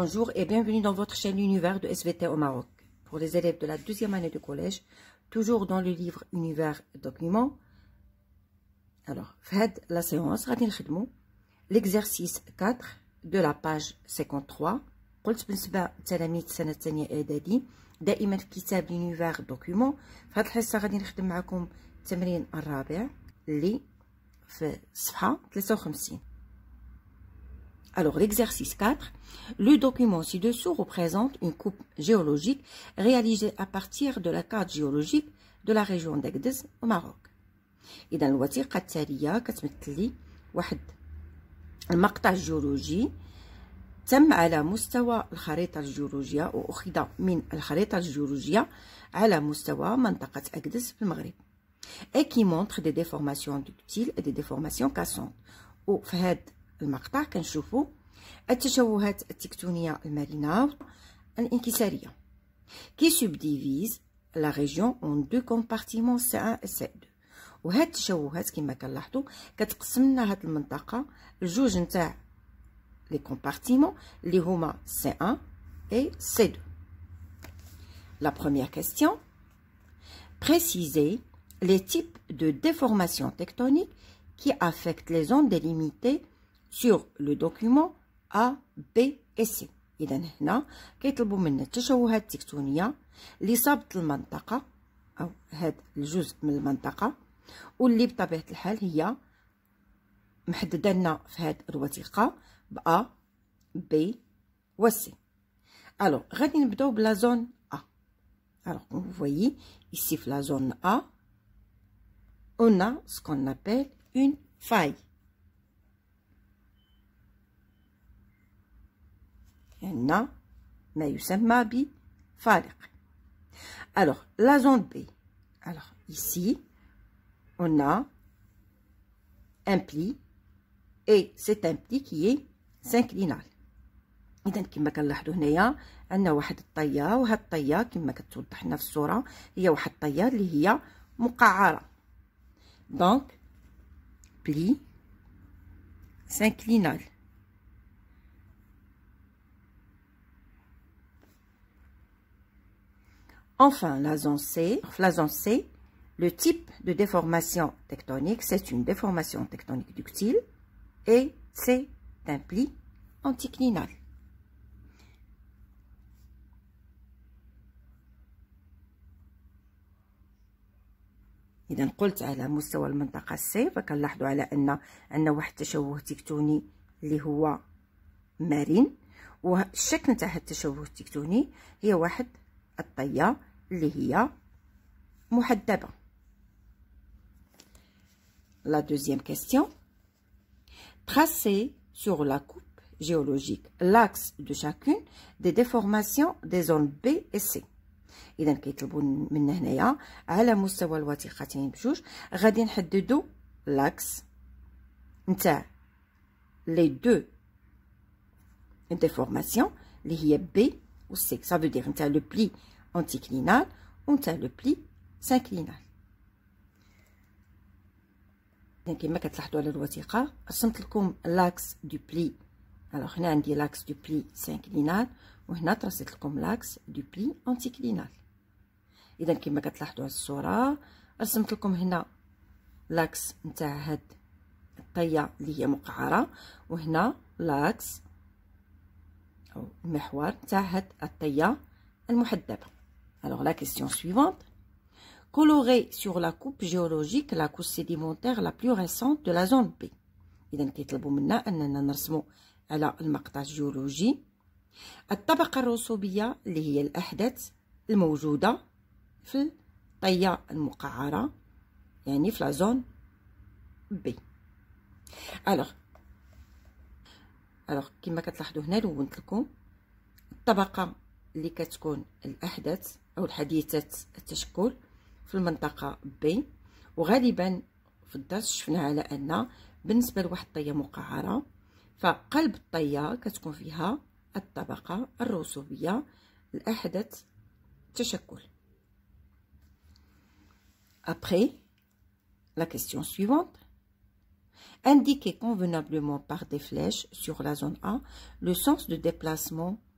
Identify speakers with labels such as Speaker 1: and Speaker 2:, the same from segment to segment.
Speaker 1: bonjour et bienvenue dans votre chaîne Univers de SVT au Maroc. Pour les élèves de la deuxième année de collège, toujours dans le livre Univers Documents. Alors, faites la séance, l'exercice 4 de la page 53. قلت بالنسبة لتلاميذ السنة الثانية إعدادي دائما في كتاب لونيفير دوكيومون في هذه الحصة غادي نخدم معكم التمرين الرابع اللي في الصفحة 53 alors, l'exercice 4, le document ci-dessous représente une coupe géologique réalisée à partir de la carte géologique de la région d'Agdez au Maroc. إذا الوثيقة التالية كتمثل لي واحد المقطع الجيولوجي تم على مستوى الخريطة الجيولوجية وأخذ من الخريطة الجيولوجية على مستوى منطقة أكدس في المغرب et qui montre des déformations ductiles et des déformations cassantes. في هذا le ce chapitre, nous voyons l'utilisation de la tectonique marinarde en équilibre qui subdivise la région en deux compartiments C1 et C2. Et cette utilisation, comme vous l'avez vu, sélectionne cette région en deux compartiments, qui sont C1 et C2. La première question, préciser les types de déformations tectoniques qui affectent les zones délimitées sur le document A, B et C اذا هنا كيطلبوا منا التشوهات التكتونيه صابت المنطقه او هاد الجزء من المنطقه واللي بطبيعه الحال هي محدده لنا في هذه الوثيقه ب A B و C الو غادي نبداو بلا زون A alors vous فوايي ici في لا زون A on سكون ce أون فاي. عندنا يعني ما يسمى بفارق alors la zone B alors ici on a un pli et c'est un pli qui est synclinal اذا كما كنلاحظوا هنايا عندنا واحد الطيه وهاد الطيه كما كتوضح لنا في الصوره هي واحد الطيه اللي هي مقعره دونك بلي سانكلينال Enfin, la zone C, la zone C, le type de déformation tectonique, c'est une déformation tectonique ductile et c'est un pli anticlinal. إذا قلت على مستوى المنطقة السي فكنلاحظوا على أن عندنا واحد التشوه تكتوني اللي هو مرن والشكل نتاع التشوه التكتوني هي واحد الطيه Le hier, la deuxième question. Tracer sur la coupe géologique l'axe de chacune des déformations des zones B et C. Idan, qui est le bon, maintenant, à la moustache, le wati, de choses. l'axe, nous avons les deux déformations, le hier B ou C. Ça veut dire, nous le pli. anticlinal ونتاع لو بلي سانكلينال إذن كما كتلاحظوا على الوثيقة قسمت لكم لاكس دو بلي الوغ هنا عندي لاكس دو بلي سانكلينال وهنا ترسيت لكم لاكس دو بلي انتيكلينال إذا كيما كتلاحظوا على الصورة رسمت لكم هنا لاكس نتاع هاد الطية اللي هي مقعرة وهنا لاكس أو المحور نتاع هاد الطية المحدبة Alors, la question suivante. Colorer sur la coupe géologique la couche sédimentaire la plus récente de la zone B. إذا كيطلبوا منا أننا نرسموا على المقطع الجيولوجي الطبقة الرسوبية اللي هي الأحداث الموجودة في الطية المقعرة يعني في لازون بي ألوغ ألوغ كما كتلاحظوا هنا لونت لكم الطبقة اللي كتكون الأحداث أو الحديثات التشكل في المنطقة بي وغالبا في الدرس شفنا على أن بالنسبة لواحد الطية مقعرة فقلب الطية كتكون فيها الطبقة الرسوبية الأحدث تشكل ابري لا كيسيون سويفونت Indiquez convenablement par des flèches sur la zone A le sens de déplacement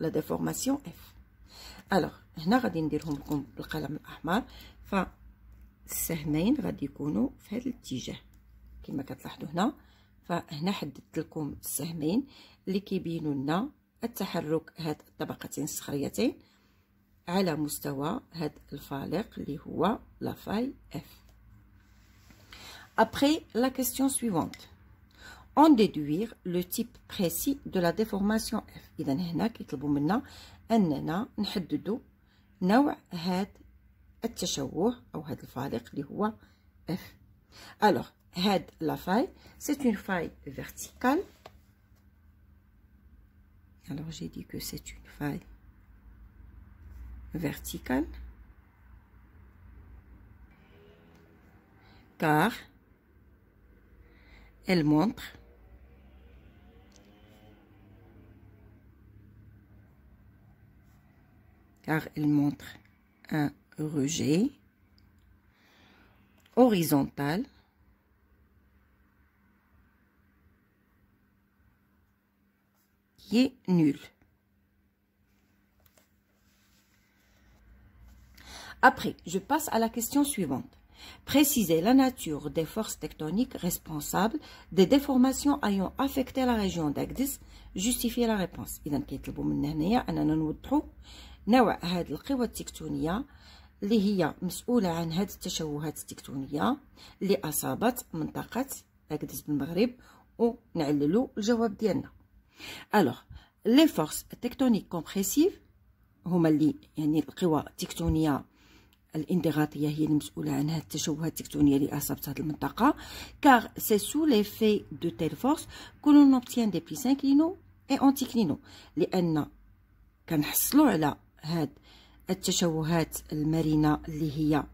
Speaker 1: لا ديفورماسيون اف الوغ هنا غادي نديرهم لكم بالقلم الاحمر ف السهمين غادي يكونوا في هذا الاتجاه كما كتلاحظوا هنا فهنا حددت لكم السهمين اللي كيبينوا لنا التحرك هاد الطبقتين الصخريتين على مستوى هاد الفالق اللي هو لا فاي اف ابري لا question سويفونت en déduire le type précis de la déformation F. F. Alors, head la faille, c'est une faille verticale. Alors, j'ai dit que c'est une faille verticale. Car elle montre car il montre un rejet horizontal qui est nul. Après, je passe à la question suivante. Préciser la nature des forces tectoniques responsables des déformations ayant affecté la région d'Agdis, justifier la réponse. نوع هاد القوى التكتونية اللي هي مسؤولة عن هاد التشوهات التكتونية اللي أصابت منطقة أكدس بالمغرب ونعللو الجواب ديالنا الوغ لي فورس تكتونيك كومبريسيف هما اللي يعني القوى التكتونيه الانضغاطيه هي المسؤوله عن هذه التشوهات التكتونيه اللي اصابت هذه المنطقه كار سي سو لي في دو تيل فورس كولون نوبتيان دي بليسان كلينو اي اونتي كلينو لان كنحصلوا على هاد التشوهات المرنة اللي هي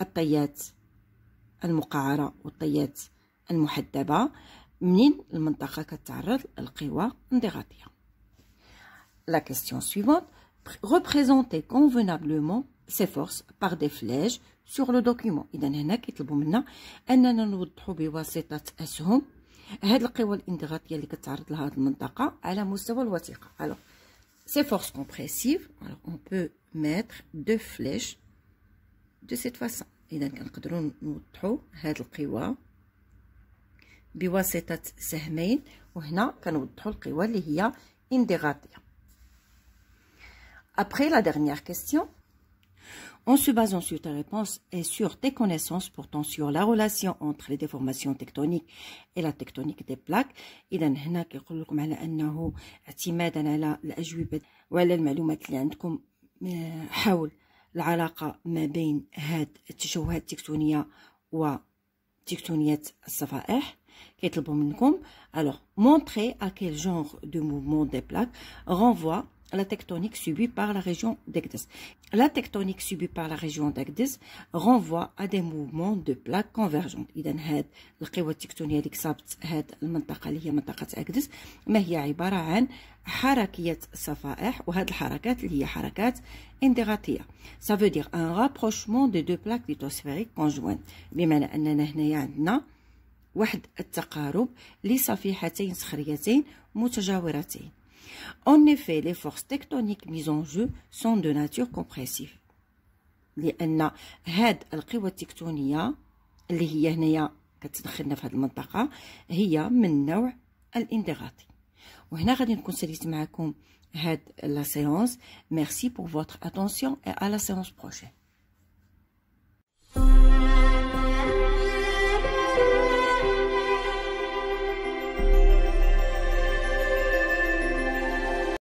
Speaker 1: الطيات المقعرة والطيات المحدبة منين المنطقة كتعرض للقوى الانضغاطية لا كيستيون سويفونت représenter convenablement ses forces par des flèches sur le document اذا هنا كيطلبوا منا اننا نوضحوا بواسطه اسهم هاد القوى الانضغاطيه اللي كتعرض لها هاد المنطقه على مستوى الوثيقه الو Ces forces compressives, alors on peut mettre deux flèches de cette façon. Donc, إذا كنقدروا نوضحوا cette القوى بواسطه سهمين وهنا كنوضحوا القوه اللي هي انضغاطيه. Après la dernière question, en se basant sur ta réponse et sur tes connaissances portant sur la relation entre les déformations tectoniques et la tectonique des plaques, donc, هنا كيقول لكم اعتمادا على الأجوبة وعلى المعلومات اللي عندكم la العلاقة ما بين هاد التشوهات alors montrer à quel genre de mouvement des plaques renvoie la tectonique subie par la région d'Agdes. La tectonique subie par la région d'Agdes renvoie à des mouvements de plaques convergentes. إذا هاد القوى التكتونية اللي كسبت هاد المنطقة اللي هي منطقة أكدس ما هي عبارة عن حركية صفائح وهاد الحركات اللي هي حركات انضغاطية. Ça veut dire un rapprochement des deux plaques lithosphériques conjointes. بمعنى أننا هنايا عندنا واحد التقارب لصفيحتين صخريتين متجاورتين. En effet, les forces tectoniques mises en jeu sont de nature compressive لأن هاد القوى التكتونية اللي هي هنايا كتدخلنا في هاد المنطقة هي من نوع الانضغاطي وهنا غادي نكون ساليت معكم هاد لا سيونس ميرسي بور فوتر اتونسيون اي ا لا سيونس بروشين